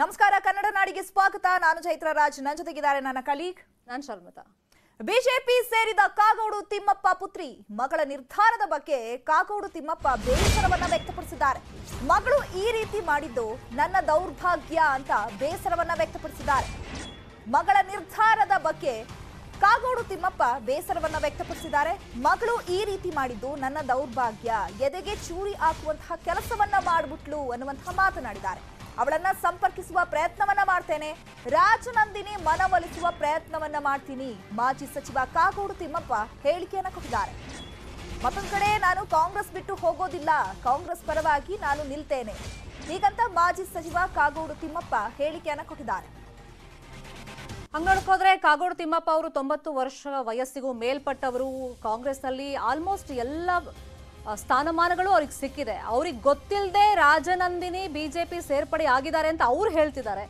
ನಮಸ್ಕಾರ ಕನ್ನಡ ನಾಡಿಗೆ ಸ್ವಾಗತ ನಾನು ಚೈತ್ರ ರಾಜ್ ನನ್ನ ಜೊತೆಗಿದ್ದಾರೆ ನನ್ನ ಕಲೀಗ್ ನಾನು ಶರ್ಮತಾ ಬಿಜೆಪಿ ಸೇರಿದ ಕಾಗೋಡು ತಿಮ್ಮಪ್ಪ ಪುತ್ರಿ ಮಗಳ ನಿರ್ಧಾರದ ಬಗ್ಗೆ ಕಾಗೋಡು ತಿಮ್ಮಪ್ಪ ಬೇಸರವನ್ನ ವ್ಯಕ್ತಪಡಿಸಿದ್ದಾರೆ ಮಗಳು ಈ ರೀತಿ ಮಾಡಿದ್ದು ನನ್ನ ದೌರ್ಭಾಗ್ಯ ಅಂತ ಬೇಸರವನ್ನ ವ್ಯಕ್ತಪಡಿಸಿದ್ದಾರೆ ಮಗಳ ನಿರ್ಧಾರದ ಬಗ್ಗೆ ಕಾಗೋಡು ತಿಮ್ಮಪ್ಪ ಬೇಸರವನ್ನ ವ್ಯಕ್ತಪಡಿಸಿದ್ದಾರೆ ಮಗಳು ಈ ರೀತಿ ಮಾಡಿದ್ದು ನನ್ನ ದೌರ್ಭಾಗ್ಯ ಎದೆಗೆ ಚೂರಿ ಹಾಕುವಂತಹ ಕೆಲಸವನ್ನ ಮಾಡಿಬಿಟ್ಲು ಅನ್ನುವಂತಹ ಮಾತನಾಡಿದ್ದಾರೆ ಅವಳನ್ನ ಸಂಪರ್ಕಿಸುವ ಪ್ರಯತ್ನವನ್ನ ಮಾಡ್ತೇನೆ ರಾಜನಂದಿನಿ ಮನವೊಲಿಸುವ ಪ್ರಯತ್ನವನ್ನ ಮಾಡ್ತೀನಿ ಮಾಜಿ ಸಚಿವ ಕಾಗೋಡು ತಿಮ್ಮಪ್ಪ ಹೇಳಿಕೆಯನ್ನ ಕೊಟ್ಟಿದ್ದಾರೆ ಮತ್ತೊಂದು ಕಡೆ ನಾನು ಕಾಂಗ್ರೆಸ್ ಬಿಟ್ಟು ಹೋಗೋದಿಲ್ಲ ಕಾಂಗ್ರೆಸ್ ಪರವಾಗಿ ನಾನು ನಿಲ್ತೇನೆ ಹೀಗಂತ ಮಾಜಿ ಸಚಿವ ಕಾಗೋಡು ತಿಮ್ಮಪ್ಪ ಹೇಳಿಕೆಯನ್ನ ಕೊಟ್ಟಿದ್ದಾರೆ ಹಂಗ್ ಕಾಗೋಡು ತಿಮ್ಮಪ್ಪ ಅವರು ತೊಂಬತ್ತು ವರ್ಷ ವಯಸ್ಸಿಗೂ ಮೇಲ್ಪಟ್ಟವರು ಕಾಂಗ್ರೆಸ್ನಲ್ಲಿ ಆಲ್ಮೋಸ್ಟ್ ಎಲ್ಲ ಸ್ಥಾನಮಾನಗಳು ಅವ್ರಿಗೆ ಸಿಕ್ಕಿದೆ ಅವ್ರಿಗೆ ಗೊತ್ತಿಲ್ಲದೆ ರಾಜನಂದಿನಿ ಬಿಜೆಪಿ ಸೇರ್ಪಡೆ ಆಗಿದ್ದಾರೆ ಅಂತ ಅವ್ರು ಹೇಳ್ತಿದ್ದಾರೆ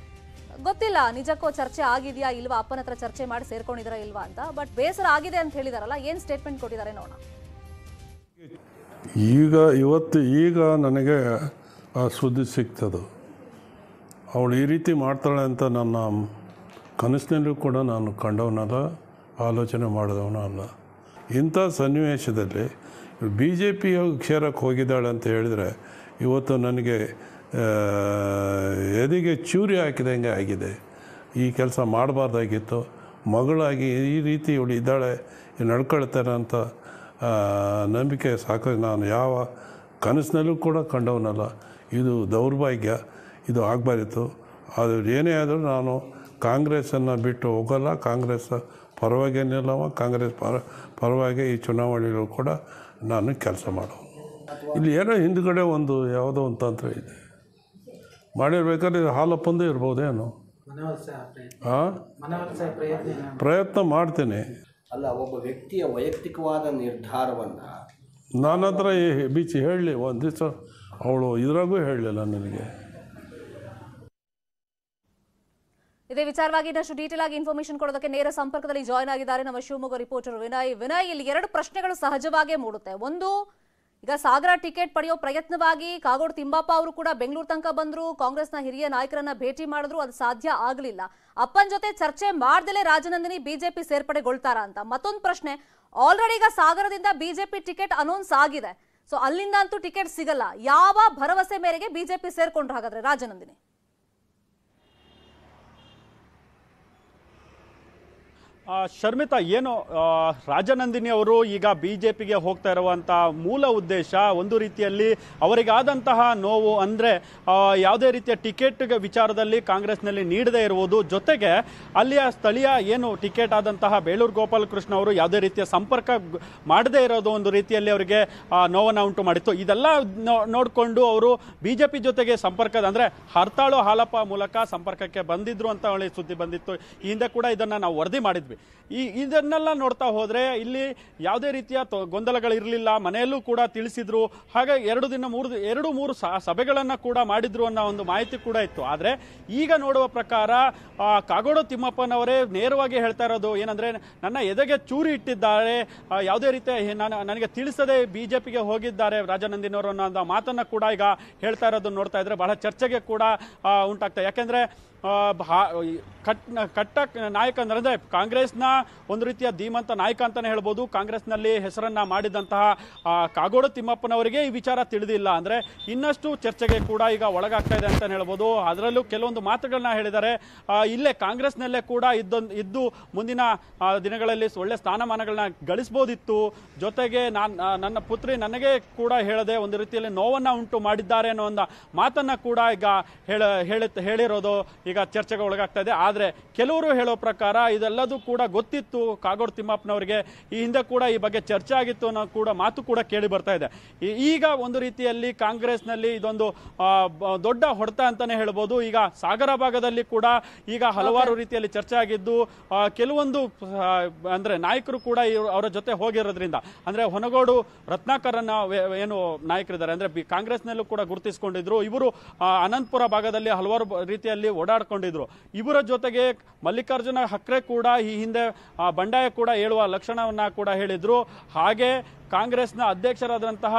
ಗೊತ್ತಿಲ್ಲ ನಿಜಕ್ಕೂ ಚರ್ಚೆ ಆಗಿದೆಯಾ ಇಲ್ವಾ ಅಪ್ಪನ ಹತ್ರ ಚರ್ಚೆ ಮಾಡಿ ಸೇರ್ಕೊಂಡಿದ್ರ ಇಲ್ವಾ ಅಂತ ಬಟ್ ಬೇಸರ ಆಗಿದೆ ಅಂತ ಹೇಳಿದಾರಲ್ಲ ಏನು ಸ್ಟೇಟ್ಮೆಂಟ್ ಕೊಟ್ಟಿದ್ದಾರೆ ನೋಡೋಣ ಈಗ ಇವತ್ತು ಈಗ ನನಗೆ ಆ ಸುದ್ದಿ ಸಿಗ್ತದೆ ಅವಳು ಈ ರೀತಿ ಮಾಡ್ತಾಳೆ ಅಂತ ನನ್ನ ಕನಸಿನಲ್ಲೂ ಕೂಡ ನಾನು ಕಂಡವನಲ್ಲ ಆಲೋಚನೆ ಮಾಡಿದವನೂ ಅಲ್ಲ ಇಂಥ ಸನ್ನಿವೇಶದಲ್ಲಿ ಬಿ ಜೆ ಪಿ ಕ್ಷೇರಕ್ಕೆ ಹೋಗಿದ್ದಾಳೆ ಅಂತ ಹೇಳಿದರೆ ಇವತ್ತು ನನಗೆ ಎದೆಗೆ ಚೂರಿ ಹಾಕಿದಂಗೆ ಆಗಿದೆ ಈ ಕೆಲಸ ಮಾಡಬಾರ್ದಾಗಿತ್ತು ಮಗಳಾಗಿ ಈ ರೀತಿ ಇವಳು ಇದ್ದಾಳೆ ನಡ್ಕೊಳ್ತಾರೆ ಅಂತ ನಂಬಿಕೆ ಸಾಕು ನಾನು ಯಾವ ಕನಸಿನಲ್ಲೂ ಕೂಡ ಕಂಡವನಲ್ಲ ಇದು ದೌರ್ಭಾಗ್ಯ ಇದು ಆಗಬಾರಿತ್ತು ಅದು ಏನೇ ಆದರೂ ನಾನು ಕಾಂಗ್ರೆಸ್ಸನ್ನು ಬಿಟ್ಟು ಹೋಗಲ್ಲ ಕಾಂಗ್ರೆಸ್ ಪರವಾಗಿ ನಿಲ್ಲವ ಕಾಂಗ್ರೆಸ್ ಪರ ಪರವಾಗಿ ಈ ಚುನಾವಣೆಗಳು ಕೂಡ ನಾನು ಕೆಲಸ ಮಾಡೋನು ಇಲ್ಲಿ ಏನೋ ಹಿಂದುಗಡೆ ಒಂದು ಯಾವುದೋ ಒಂದು ತಂತ್ರ ಇದೆ ಮಾಡಿರ್ಬೇಕಾದ್ರೆ ಹಾಲಪ್ಪಂದು ಇರ್ಬೋದೇನು ಹಾಂ ಪ್ರಯತ್ನ ಮಾಡ್ತೀನಿ ಅಲ್ಲ ಒಬ್ಬ ವ್ಯಕ್ತಿಯ ವೈಯಕ್ತಿಕವಾದ ನಿರ್ಧಾರವನ್ನು ನಾನು ಹತ್ರ ಬೀಚಿ ಹೇಳಲಿ ಒಂದು ದಿವಸ ಅವಳು ಇದ್ರಾಗೂ ಹೇಳಲಿಲ್ಲ ನನಗೆ ಇದೇ ವಿಚಾರವಾಗಿ ಇನ್ನಷ್ಟು ಡೀಟೇಲ್ ಆಗಿ ಇನ್ಫಾರ್ಮೇಶನ್ ಕೊಡೋದಕ್ಕೆ ನೇರ ಸಂಪರ್ಕದಲ್ಲಿ ಜಾಯ್ನ್ ಆಗಿದ್ದಾರೆ ನಮ್ಮ ಶಿವಮೊಗ್ಗ ರಿಪೋರ್ಟರ್ ವಿನಯ್ ವಿನಯ್ ಇಲ್ಲಿ ಎರಡು ಪ್ರಶ್ನೆಗಳು ಸಹಜವಾಗೇ ಮೂಡುತ್ತೆ ಒಂದು ಈಗ ಸಾಗರ ಟಿಕೆಟ್ ಪಡೆಯೋ ಪ್ರಯತ್ನವಾಗಿ ಕಾಗೋಡು ತಿಂಬಾಪ ಅವರು ಕೂಡ ಬೆಂಗಳೂರು ತನಕ ಬಂದ್ರು ಕಾಂಗ್ರೆಸ್ನ ಹಿರಿಯ ನಾಯಕರನ್ನ ಭೇಟಿ ಮಾಡಿದ್ರು ಅದು ಸಾಧ್ಯ ಆಗಲಿಲ್ಲ ಅಪ್ಪನ ಜೊತೆ ಚರ್ಚೆ ಮಾಡ್ದಲೇ ರಾಜನಂದಿನಿ ಬಿಜೆಪಿ ಸೇರ್ಪಡೆಗೊಳ್ತಾರ ಅಂತ ಮತ್ತೊಂದು ಪ್ರಶ್ನೆ ಆಲ್ರೆಡಿ ಈಗ ಸಾಗರದಿಂದ ಬಿಜೆಪಿ ಟಿಕೆಟ್ ಅನೌನ್ಸ್ ಆಗಿದೆ ಸೊ ಅಲ್ಲಿಂದ ಅಂತೂ ಟಿಕೆಟ್ ಸಿಗಲ್ಲ ಯಾವ ಭರವಸೆ ಮೇರೆಗೆ ಬಿಜೆಪಿ ಸೇರ್ಕೊಂಡ್ರು ಹಾಗಾದ್ರೆ ರಾಜನಂದಿನಿ ಶರ್ಮಿತಾ ಏನು ರಾಜನಂದಿನಿ ಅವರು ಈಗ ಬಿ ಜೆ ಪಿಗೆ ಹೋಗ್ತಾ ಇರುವಂಥ ಮೂಲ ಉದ್ದೇಶ ಒಂದು ರೀತಿಯಲ್ಲಿ ಅವರಿಗಾದಂತಹ ನೋವು ಅಂದರೆ ಯಾವುದೇ ರೀತಿಯ ಟಿಕೆಟ್ ವಿಚಾರದಲ್ಲಿ ಕಾಂಗ್ರೆಸ್ನಲ್ಲಿ ನೀಡದೇ ಇರುವುದು ಜೊತೆಗೆ ಅಲ್ಲಿಯ ಸ್ಥಳೀಯ ಏನು ಟಿಕೆಟ್ ಆದಂತಹ ಬೇಳೂರು ಗೋಪಾಲಕೃಷ್ಣ ಅವರು ಯಾವುದೇ ರೀತಿಯ ಸಂಪರ್ಕ ಮಾಡದೇ ಇರೋದು ಒಂದು ರೀತಿಯಲ್ಲಿ ಅವರಿಗೆ ನೋವನ್ನು ಉಂಟು ಮಾಡಿತ್ತು ಇದೆಲ್ಲ ನೋಡಿಕೊಂಡು ಅವರು ಬಿ ಜೆ ಪಿ ಜೊತೆಗೆ ಸಂಪರ್ಕದ ಅಂದರೆ ಹರ್ತಾಳು ಹಾಲಪ್ಪ ಮೂಲಕ ಸಂಪರ್ಕಕ್ಕೆ ಬಂದಿದ್ರು ಅಂತ ಹೇಳಿ ಸುದ್ದಿ ಬಂದಿತ್ತು ಈ ಹಿಂದೆ ಕೂಡ ಇದನ್ನು ನಾವು ವರದಿ ಮಾಡಿದ್ವಿ ಈ ಇದನ್ನೆಲ್ಲ ನೋಡ್ತಾ ಹೋದರೆ ಇಲ್ಲಿ ಯಾವುದೇ ರೀತಿಯ ಗೊಂದಲಗಳಿರಲಿಲ್ಲ ಮನೆಯಲ್ಲೂ ಕೂಡ ತಿಳಿಸಿದ್ರು ಹಾಗೆ ಎರಡು ದಿನ ಮೂರು ಎರಡು ಮೂರು ಸಭೆಗಳನ್ನು ಕೂಡ ಮಾಡಿದ್ರು ಅನ್ನೋ ಒಂದು ಮಾಹಿತಿ ಕೂಡ ಇತ್ತು ಆದರೆ ಈಗ ನೋಡುವ ಪ್ರಕಾರ ಕಾಗೋಡು ತಿಮ್ಮಪ್ಪನವರೇ ನೇರವಾಗಿ ಹೇಳ್ತಾ ಇರೋದು ಏನಂದರೆ ನನ್ನ ಎದೆಗೆ ಚೂರಿ ಇಟ್ಟಿದ್ದಾರೆ ಯಾವುದೇ ರೀತಿಯ ನಾನು ನನಗೆ ತಿಳಿಸದೆ ಬಿ ಜೆ ಪಿಗೆ ಹೋಗಿದ್ದಾರೆ ರಾಜಾನಂದಿನವರು ಅನ್ನೋ ಮಾತನ್ನು ಕೂಡ ಈಗ ಹೇಳ್ತಾ ಇರೋದನ್ನು ನೋಡ್ತಾ ಇದ್ರೆ ಬಹಳ ಚರ್ಚೆಗೆ ಕೂಡ ಉಂಟಾಗ್ತದೆ ಯಾಕೆಂದರೆ ಕಟ್ ಕಟ್ಟ ನಾಯಕ ನರದೇವ್ ಕಾಂಗ್ರೆಸ್ನ ಒಂದು ರೀತಿಯ ಧೀಮಂತ ನಾಯಕ ಅಂತಲೇ ಹೇಳ್ಬೋದು ಕಾಂಗ್ರೆಸ್ನಲ್ಲಿ ಹೆಸರನ್ನ ಮಾಡಿದಂತಹ ಕಾಗೋಡು ತಿಮ್ಮಪ್ಪನವರಿಗೆ ಈ ವಿಚಾರ ತಿಳಿದಿಲ್ಲ ಅಂದರೆ ಇನ್ನಷ್ಟು ಚರ್ಚೆಗೆ ಕೂಡ ಈಗ ಒಳಗಾಗ್ತಾ ಇದೆ ಅಂತಲೇ ಹೇಳ್ಬೋದು ಅದರಲ್ಲೂ ಕೆಲವೊಂದು ಮಾತುಗಳನ್ನ ಹೇಳಿದ್ದಾರೆ ಇಲ್ಲೇ ಕಾಂಗ್ರೆಸ್ನಲ್ಲೇ ಕೂಡ ಇದ್ದೊಂದು ಇದ್ದು ಮುಂದಿನ ದಿನಗಳಲ್ಲಿ ಒಳ್ಳೆ ಸ್ಥಾನಮಾನಗಳನ್ನ ಗಳಿಸ್ಬೋದಿತ್ತು ಜೊತೆಗೆ ನಾನು ನನ್ನ ಪುತ್ರಿ ನನಗೆ ಕೂಡ ಹೇಳದೆ ಒಂದು ರೀತಿಯಲ್ಲಿ ನೋವನ್ನು ಉಂಟು ಮಾಡಿದ್ದಾರೆ ಅನ್ನೋ ಒಂದು ಮಾತನ್ನು ಕೂಡ ಈಗ ಹೇಳ ಹೇಳಿರೋದು ಈಗ ಚರ್ಚೆಗೆ ಒಳಗಾಗ್ತಾ ಇದೆ ಆದರೆ ಕೆಲವರು ಹೇಳೋ ಪ್ರಕಾರ ಇದೆಲ್ಲದೂ ಕೂಡ ಗೊತ್ತಿತ್ತು ಕಾಗೋಡು ತಿಮ್ಮಪ್ಪನವರಿಗೆ ಈ ಹಿಂದೆ ಕೂಡ ಈ ಬಗ್ಗೆ ಚರ್ಚೆ ಆಗಿತ್ತು ಅನ್ನೋ ಕೂಡ ಮಾತು ಕೂಡ ಕೇಳಿ ಬರ್ತಾ ಇದೆ ಈಗ ಒಂದು ರೀತಿಯಲ್ಲಿ ಕಾಂಗ್ರೆಸ್ನಲ್ಲಿ ಇದೊಂದು ದೊಡ್ಡ ಹೊಡೆತ ಅಂತಾನೆ ಹೇಳ್ಬೋದು ಈಗ ಸಾಗರ ಭಾಗದಲ್ಲಿ ಕೂಡ ಈಗ ಹಲವಾರು ರೀತಿಯಲ್ಲಿ ಚರ್ಚೆ ಆಗಿದ್ದು ಕೆಲವೊಂದು ಅಂದರೆ ನಾಯಕರು ಕೂಡ ಅವರ ಜೊತೆ ಹೋಗಿರೋದ್ರಿಂದ ಅಂದ್ರೆ ಹೊನಗೋಡು ರತ್ನಾಕರನ್ನ ಏನು ನಾಯಕರಿದ್ದಾರೆ ಅಂದ್ರೆ ಕಾಂಗ್ರೆಸ್ನಲ್ಲೂ ಕೂಡ ಗುರುತಿಸಿಕೊಂಡಿದ್ರು ಇವರು ಅನಂತಪುರ ಭಾಗದಲ್ಲಿ ಹಲವಾರು ರೀತಿಯಲ್ಲಿ ಓಡಾಡ ಮಾತಾಡ್ಕೊಂಡಿದ್ರು ಇವರ ಜೊತೆಗೆ ಮಲ್ಲಿಕಾರ್ಜುನ ಹಕ್ರೆ ಕೂಡ ಈ ಹಿಂದೆ ಬಂಡಾಯ ಕೂಡ ಹೇಳುವ ಲಕ್ಷಣವನ್ನ ಕೂಡ ಹೇಳಿದ್ರು ಹಾಗೆ ಕಾಂಗ್ರೆಸ್ನ ಅಧ್ಯಕ್ಷರಾದಂತಹ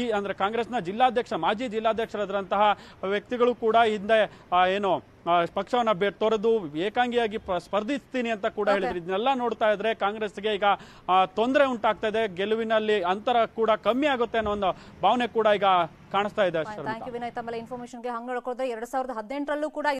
ಈ ಅಂದರೆ ಕಾಂಗ್ರೆಸ್ನ ಜಿಲ್ಲಾಧ್ಯಕ್ಷ ಮಾಜಿ ಜಿಲ್ಲಾಧ್ಯಕ್ಷರಾದಂತಹ ವ್ಯಕ್ತಿಗಳು ಕೂಡ ಹಿಂದೆ ಏನು ಪಕ್ಷವನ್ನು ತೊರೆದು ಏಕಾಂಗಿಯಾಗಿ ಸ್ಪರ್ಧಿಸ್ತೀನಿ ಅಂತ ಕೂಡ ಹೇಳಿದ್ರು ಇದನ್ನೆಲ್ಲ ನೋಡ್ತಾ ಇದ್ರೆ ಕಾಂಗ್ರೆಸ್ಗೆ ಈಗ ತೊಂದರೆ ಉಂಟಾಗ್ತಾ ಇದೆ ಗೆಲುವಿನಲ್ಲಿ ಅಂತರ ಕೂಡ ಕಮ್ಮಿ ಆಗುತ್ತೆ ಅನ್ನೋ ಒಂದು ಭಾವನೆ ಕೂಡ ಈಗ ಕಾಣಿಸ್ತಾ ಇದೆ ಇನ್ಫಾರ್ಮೇಶನ್ಗೆ ಎರಡ್ ಸಾವಿರದ ಹದಿನೆಂಟರಲ್ಲೂ ಕೂಡ